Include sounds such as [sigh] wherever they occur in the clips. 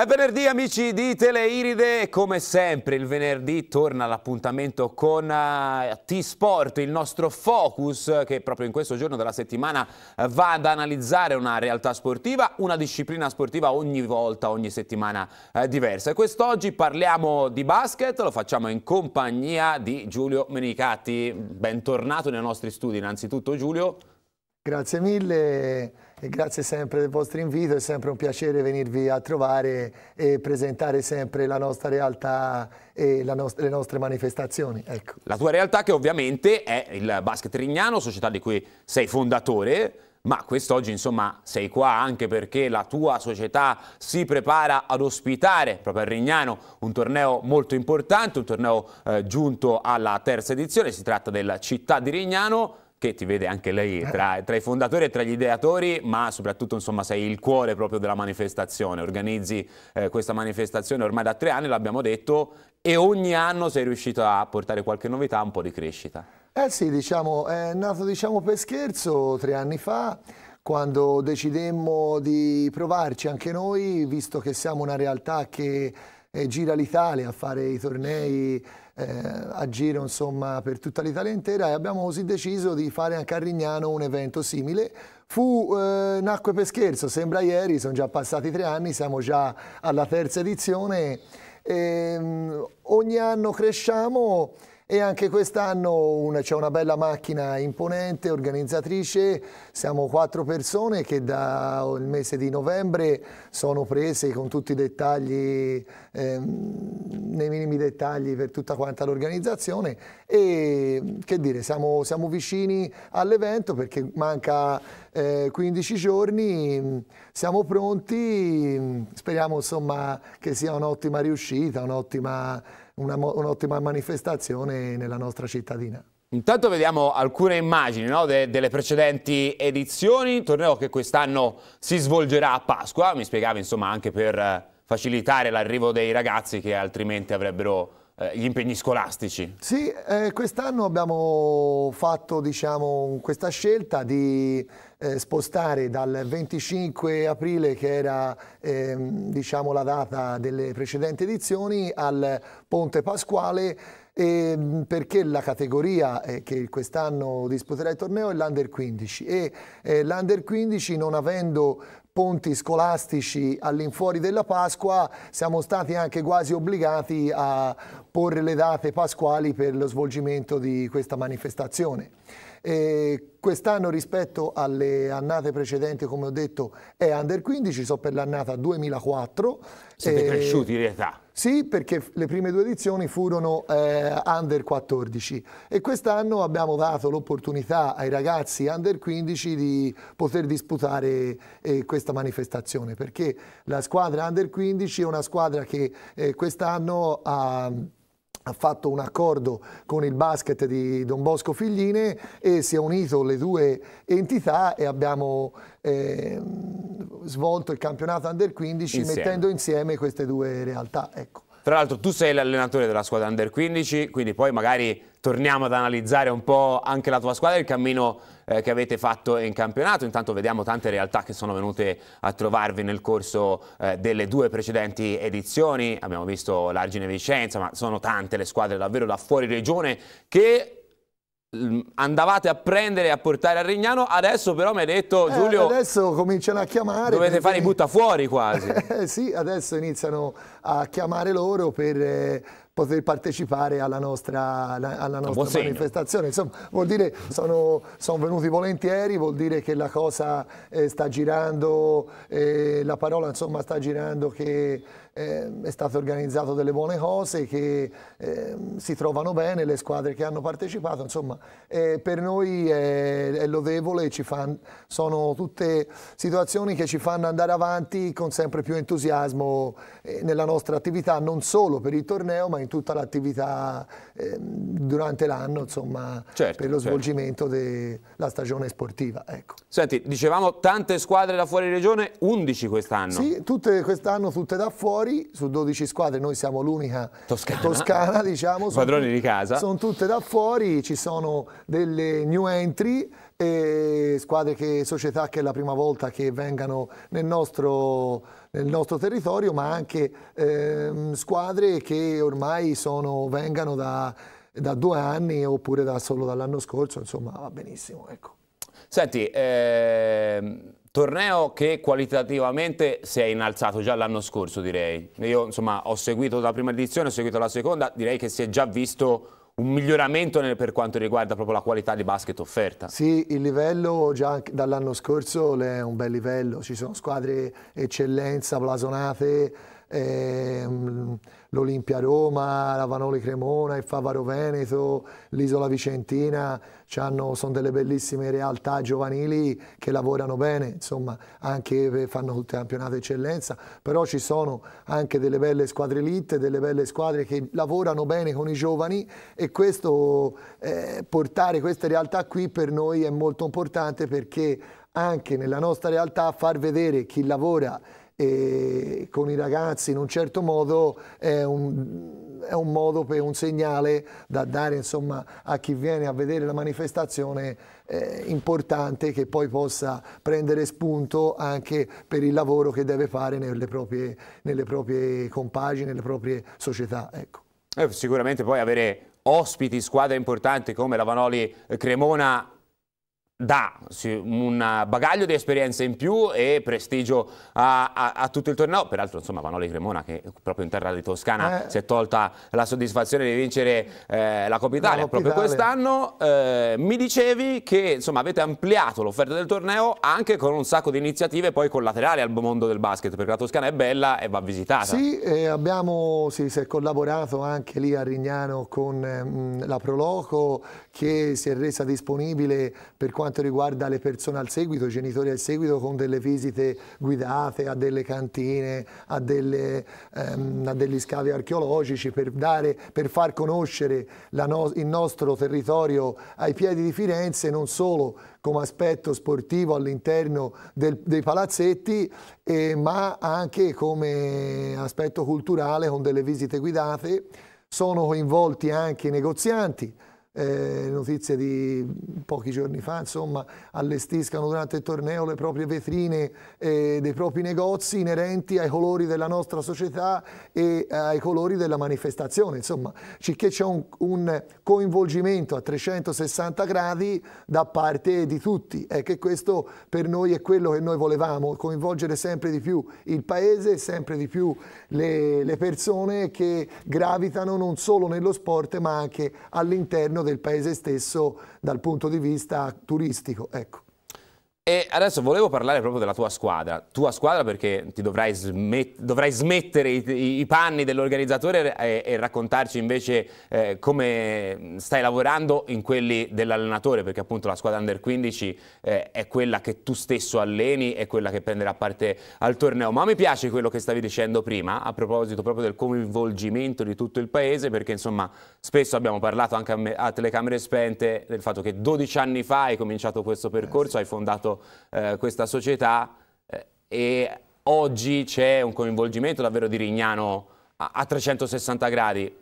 È venerdì amici di Teleiride, come sempre il venerdì torna l'appuntamento con uh, T-Sport, il nostro focus che proprio in questo giorno della settimana uh, va ad analizzare una realtà sportiva, una disciplina sportiva ogni volta, ogni settimana uh, diversa. E quest'oggi parliamo di basket, lo facciamo in compagnia di Giulio Menicatti. Bentornato nei nostri studi innanzitutto Giulio. Grazie mille e grazie sempre del vostro invito, è sempre un piacere venirvi a trovare e presentare sempre la nostra realtà e no le nostre manifestazioni. Ecco. La tua realtà che ovviamente è il basket rignano, società di cui sei fondatore, ma quest'oggi insomma sei qua anche perché la tua società si prepara ad ospitare proprio a Rignano un torneo molto importante, un torneo eh, giunto alla terza edizione, si tratta della città di Rignano, che ti vede anche lei eh. tra, tra, i fondatori e tra gli ideatori, ma soprattutto insomma sei il cuore proprio della manifestazione, organizzi eh, questa manifestazione ormai da tre anni, l'abbiamo detto, e ogni anno sei riuscito a portare qualche novità, un po' di crescita. Eh sì, diciamo, è nato diciamo per scherzo tre anni fa, quando decidemmo di provarci anche noi, visto che siamo una realtà che eh, gira l'Italia a fare i tornei eh, a giro insomma, per tutta l'Italia intera e abbiamo così deciso di fare a Rignano un evento simile. Fu, eh, nacque per scherzo, sembra ieri, sono già passati tre anni, siamo già alla terza edizione. E, ehm, ogni anno cresciamo e anche quest'anno c'è una bella macchina imponente, organizzatrice, siamo quattro persone che dal mese di novembre sono prese con tutti i dettagli, ehm, nei minimi dettagli per tutta quanta l'organizzazione e che dire, siamo, siamo vicini all'evento perché manca eh, 15 giorni, mm, siamo pronti, mm, speriamo insomma, che sia un'ottima riuscita, un'ottima una, un manifestazione nella nostra cittadina. Intanto vediamo alcune immagini no, de delle precedenti edizioni, torneo che quest'anno si svolgerà a Pasqua, mi spiegavi insomma anche per eh, facilitare l'arrivo dei ragazzi che altrimenti avrebbero eh, gli impegni scolastici. Sì, eh, quest'anno abbiamo fatto diciamo, questa scelta di eh, spostare dal 25 aprile, che era ehm, diciamo, la data delle precedenti edizioni, al Ponte Pasquale, ehm, perché la categoria eh, che quest'anno disputerà il torneo è l'Under 15 e eh, l'Under 15 non avendo ponti scolastici all'infuori della Pasqua siamo stati anche quasi obbligati a porre le date pasquali per lo svolgimento di questa manifestazione. Eh, Quest'anno rispetto alle annate precedenti, come ho detto, è under 15, so per l'annata 2004. Siete eh, cresciuti in età? Sì, perché le prime due edizioni furono eh, under 14 e quest'anno abbiamo dato l'opportunità ai ragazzi under 15 di poter disputare eh, questa manifestazione, perché la squadra under 15 è una squadra che eh, quest'anno ha ha fatto un accordo con il basket di Don Bosco Figline e si è unito le due entità e abbiamo eh, svolto il campionato Under 15 insieme. mettendo insieme queste due realtà. Ecco. Tra l'altro tu sei l'allenatore della squadra Under 15, quindi poi magari torniamo ad analizzare un po' anche la tua squadra e il cammino eh, che avete fatto in campionato. Intanto vediamo tante realtà che sono venute a trovarvi nel corso eh, delle due precedenti edizioni. Abbiamo visto l'Argine Vicenza, ma sono tante le squadre davvero da fuori regione che andavate a prendere e a portare a Regnano, adesso però mi hai detto eh, Giulio... Adesso cominciano a chiamare... Dovete perché... fare i buttafuori quasi. [laughs] Eh, sì, adesso iniziano a chiamare loro per eh, poter partecipare alla nostra, alla nostra manifestazione. Insomma, vuol dire sono, sono venuti volentieri, vuol dire che la cosa eh, sta girando, eh, la parola insomma, sta girando che eh, è stato organizzato delle buone cose, che eh, si trovano bene le squadre che hanno partecipato, insomma eh, per noi è, è lodevole, fan, sono tutte situazioni che ci fanno andare avanti con sempre più entusiasmo eh, nella nostra attività, non solo per il torneo ma in tutta l'attività ehm, durante l'anno, insomma certo, per lo certo. svolgimento della stagione sportiva. Ecco. Senti, dicevamo tante squadre da fuori regione, 11 quest'anno. Sì, tutte quest'anno tutte da fuori fuori, su 12 squadre noi siamo l'unica toscana. toscana, diciamo, padroni di casa. Sono tutte da fuori, ci sono delle new entry, eh, squadre che, società che è la prima volta che vengano nel nostro, nel nostro territorio, ma anche eh, squadre che ormai sono, vengano da, da due anni oppure da, solo dall'anno scorso, insomma va benissimo. Ecco. Senti, ehm... Torneo che qualitativamente si è innalzato già l'anno scorso direi, io insomma ho seguito la prima edizione, ho seguito la seconda, direi che si è già visto un miglioramento per quanto riguarda proprio la qualità di basket offerta. Sì, il livello già dall'anno scorso è un bel livello, ci sono squadre eccellenza, blasonate, Ehm, l'Olimpia Roma, la Vanoli Cremona, il Favaro Veneto, l'Isola Vicentina, sono delle bellissime realtà giovanili che lavorano bene, insomma anche fanno tutte campionate eccellenza, però ci sono anche delle belle squadre elite, delle belle squadre che lavorano bene con i giovani e questo, eh, portare queste realtà qui per noi è molto importante perché anche nella nostra realtà far vedere chi lavora con i ragazzi in un certo modo è un, è un modo per un segnale da dare insomma, a chi viene a vedere la manifestazione eh, importante che poi possa prendere spunto anche per il lavoro che deve fare nelle proprie, nelle proprie compagini, nelle proprie società. Ecco. Eh, sicuramente poi avere ospiti, squadre importanti come la Vanoli Cremona dà un bagaglio di esperienze in più e prestigio a, a, a tutto il torneo. Peraltro, insomma, Vanoli Cremona, che proprio in terra di Toscana eh. si è tolta la soddisfazione di vincere eh, la Coppa Italia proprio quest'anno. Eh, mi dicevi che insomma, avete ampliato l'offerta del torneo anche con un sacco di iniziative poi collaterali al mondo del basket, perché la Toscana è bella e va visitata. Sì, abbiamo, sì si è collaborato anche lì a Rignano con eh, mh, la Proloco, che si è resa disponibile per quanto riguarda le persone al seguito, i genitori al seguito con delle visite guidate a delle cantine, a, delle, ehm, a degli scavi archeologici per, dare, per far conoscere no il nostro territorio ai piedi di Firenze non solo come aspetto sportivo all'interno dei palazzetti, eh, ma anche come aspetto culturale con delle visite guidate. Sono coinvolti anche i negozianti, eh, notizie di pochi giorni fa, insomma, allestiscano durante il torneo le proprie vetrine eh, dei propri negozi inerenti ai colori della nostra società e ai colori della manifestazione. Insomma, c'è un, un, coinvolgimento a 360 gradi da parte di tutti. E che questo per noi è quello che noi volevamo, coinvolgere sempre di più il paese, sempre di più le, le persone che gravitano non solo nello sport ma anche all'interno del paese stesso dal punto di vista turistico. Ecco. E adesso volevo parlare proprio della tua squadra, tua squadra perché ti dovrai, smet dovrai smettere i, i panni dell'organizzatore e, e, raccontarci invece eh, come stai lavorando in quelli dell'allenatore, perché appunto la squadra under 15 eh, è quella che tu stesso alleni, è quella che prenderà parte al torneo. Ma mi piace quello che stavi dicendo prima, a proposito proprio del coinvolgimento di tutto il paese, perché insomma spesso abbiamo parlato anche a, me, a telecamere spente del fatto che 12 anni fa hai cominciato questo eh, percorso, hai fondato eh, questa società eh, e oggi c'è un coinvolgimento davvero di Rignano a, a 360 gradi.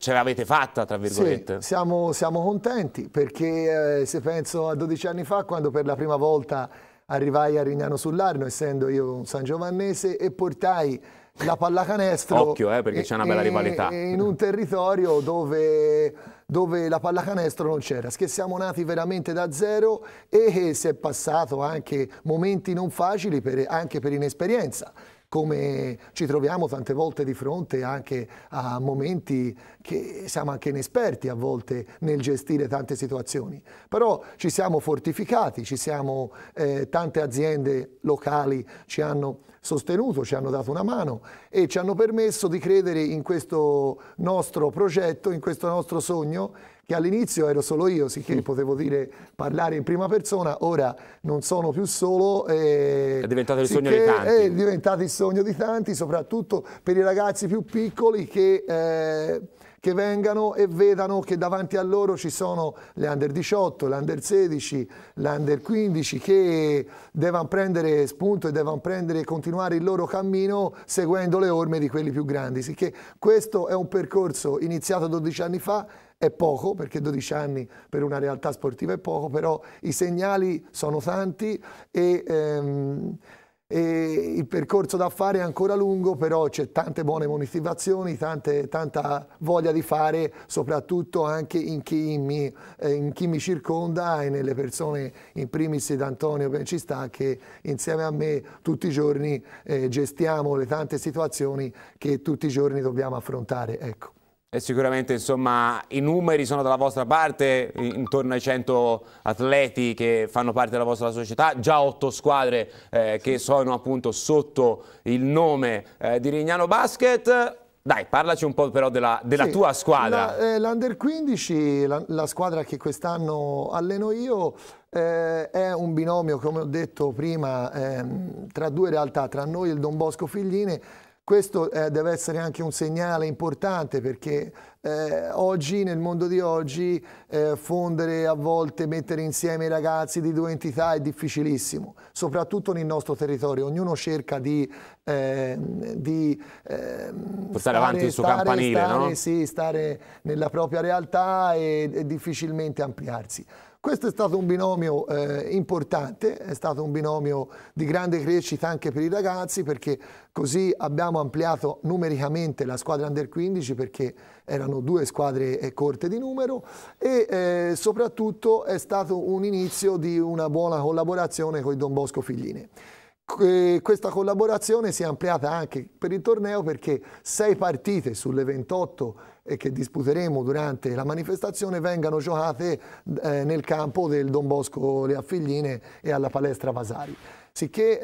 Ce l'avete fatta, tra virgolette. Sì, siamo, siamo contenti perché eh, se penso a 12 anni fa, quando per la prima volta arrivai a Rignano sull'Arno, essendo io un San Giovannese, e portai la pallacanestro. Occhio, eh, perché c'è una bella rivalità. In un territorio dove, dove la pallacanestro non c'era, che siamo nati veramente da zero e che si è passato anche momenti non facili per, anche per inesperienza come ci troviamo tante volte di fronte anche a momenti che siamo anche inesperti a volte nel gestire tante situazioni. Però ci siamo fortificati, ci siamo, eh, tante aziende locali ci hanno sostenuto, ci hanno dato una mano e ci hanno permesso di credere in questo nostro progetto, in questo nostro sogno che all'inizio ero solo io, sicché sì potevo dire parlare in prima persona, ora non sono più solo. Eh, è diventato il sogno di tanti. È diventato il sogno di tanti, soprattutto per i ragazzi più piccoli che... Eh, che vengano e vedano che davanti a loro ci sono le under 18, le under 16, le under 15 che devono prendere spunto e devono prendere, continuare il loro cammino seguendo le orme di quelli più grandi. Sicché questo è un percorso iniziato 12 anni fa è poco perché 12 anni per una realtà sportiva è poco, però i segnali sono tanti e, ehm, e il percorso da fare è ancora lungo, però c'è tante buone motivazioni, tante, tanta voglia di fare, soprattutto anche in chi mi, eh, in chi mi circonda e nelle persone, in primis di Antonio Bencistà, che insieme a me tutti i giorni eh, gestiamo le tante situazioni che tutti i giorni dobbiamo affrontare. Ecco. E sicuramente insomma, i numeri sono dalla vostra parte, intorno ai 100 atleti che fanno parte della vostra società, già 8 squadre eh, che sono appunto sotto il nome eh, di Rignano Basket. Dai, parlaci un po' però della, della sì, tua squadra. Eh, L'Under eh, 15, la, la, squadra che quest'anno alleno io, eh, è un binomio, come ho detto prima, eh, tra due realtà, tra noi e il Don Bosco Figline questo eh, deve essere anche un segnale importante perché eh, oggi, nel mondo di oggi, eh, fondere a volte, mettere insieme i ragazzi di due entità è difficilissimo, soprattutto nel nostro territorio. Ognuno cerca di, ehm, di ehm, portare stare, avanti il suo stare, campanile, stare, no? Sì, stare nella propria realtà e, e difficilmente ampliarsi. Questo è stato un binomio eh, importante, è stato un binomio di grande crescita anche per i ragazzi perché così abbiamo ampliato numericamente la squadra under 15 perché erano due squadre eh, corte di numero e eh, soprattutto è stato un inizio di una buona collaborazione con i Don Bosco Figline questa collaborazione si è ampliata anche per il torneo perché sei partite sulle 28 che disputeremo durante la manifestazione vengano giocate eh, nel campo del Don Bosco Le Affigline e alla palestra Vasari. Sicché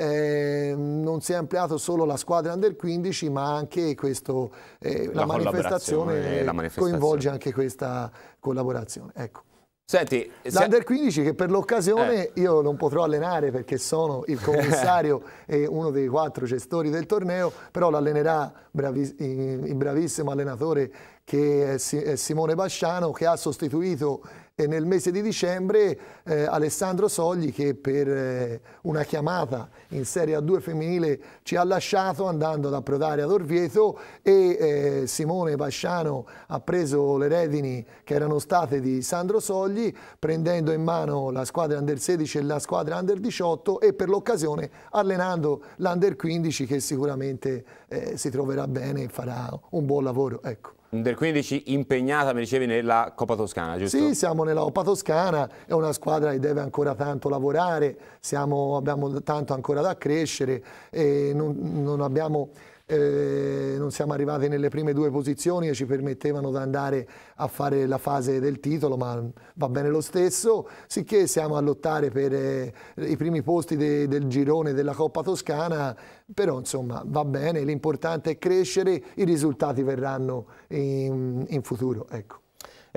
eh, non si è ampliato solo la squadra under 15 ma anche questo, eh, la, la, manifestazione la manifestazione coinvolge anche questa collaborazione. Ecco. Senti, L'Under 15 che per l'occasione eh. io non potrò allenare perché sono il commissario [laughs] e uno dei quattro gestori del torneo, però l'allenerà bravi, il bravissimo allenatore che è Simone Basciano che ha sostituito e nel mese di dicembre eh, Alessandro Sogli che per eh, una chiamata in Serie A2 femminile ci ha lasciato andando ad approdare ad Orvieto e eh, Simone Basciano ha preso le redini che erano state di Sandro Sogli prendendo in mano la squadra under 16 e la squadra under 18 e per l'occasione allenando l'under 15 che sicuramente eh, si troverà bene e farà un buon lavoro. Ecco. Del 15 impegnata, mi dicevi, nella Coppa Toscana, giusto? Sì, siamo nella Coppa Toscana, è una squadra che deve ancora tanto lavorare, siamo, abbiamo tanto ancora da crescere e non, non abbiamo eh, non siamo arrivati nelle prime due posizioni che ci permettevano di andare a fare la fase del titolo, ma va bene lo stesso, sicché siamo a lottare per eh, i primi posti de, del girone della Coppa Toscana, però insomma va bene, l'importante è crescere, i risultati verranno in, in futuro. Ecco.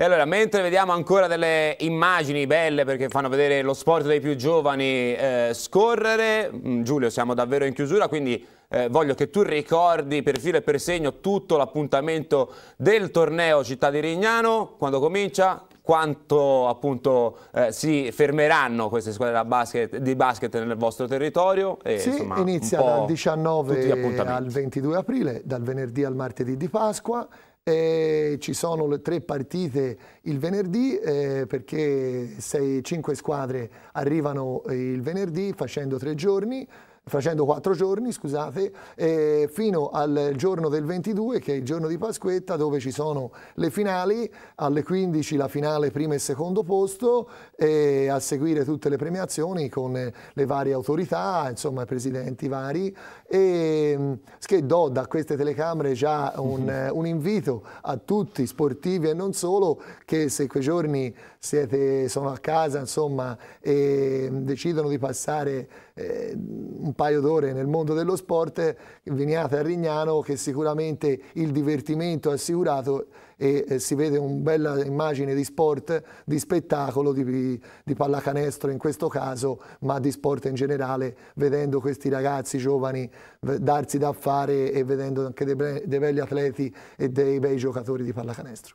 E allora, mentre vediamo ancora delle immagini belle perché fanno vedere lo sport dei più giovani eh, scorrere, mm, Giulio, siamo davvero in chiusura, quindi eh, voglio che tu ricordi per filo e per segno tutto l'appuntamento del torneo Città di Rignano, quando comincia, quanto appunto eh, si fermeranno queste squadre basket, di basket nel vostro territorio. E, sì, insomma, inizia dal 19 al 22 aprile, dal venerdì al martedì di Pasqua. Eh, ci sono le tre partite il venerdì eh, perché 5 squadre arrivano il venerdì facendo tre giorni facendo quattro giorni, scusate, eh, fino al giorno del 22, che è il giorno di Pasquetta, dove ci sono le finali, alle 15 la finale primo e secondo posto, e a seguire tutte le premiazioni con le varie autorità, insomma presidenti vari, e mm, che do da queste telecamere già un, [laughs] un invito a tutti, sportivi e non solo, che se quei giorni siete, sono a casa, insomma, e decidono di passare eh, un paio d'ore nel mondo dello sport, veniate a Rignano che sicuramente il divertimento è assicurato e eh, si vede una bella immagine di sport, di spettacolo, di, di, pallacanestro in questo caso, ma di sport in generale, vedendo questi ragazzi giovani darsi da fare e vedendo anche dei, dei belli atleti e dei bei giocatori di pallacanestro.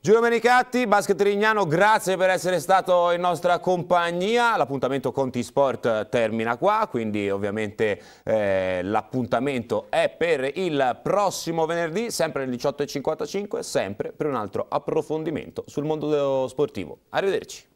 Giulio Menicatti, Basket Rignano, grazie per essere stato in nostra compagnia. L'appuntamento con T-Sport termina qua, quindi ovviamente eh, l'appuntamento è per il prossimo venerdì, sempre alle 18.55, sempre per un altro approfondimento sul mondo sportivo. Arrivederci.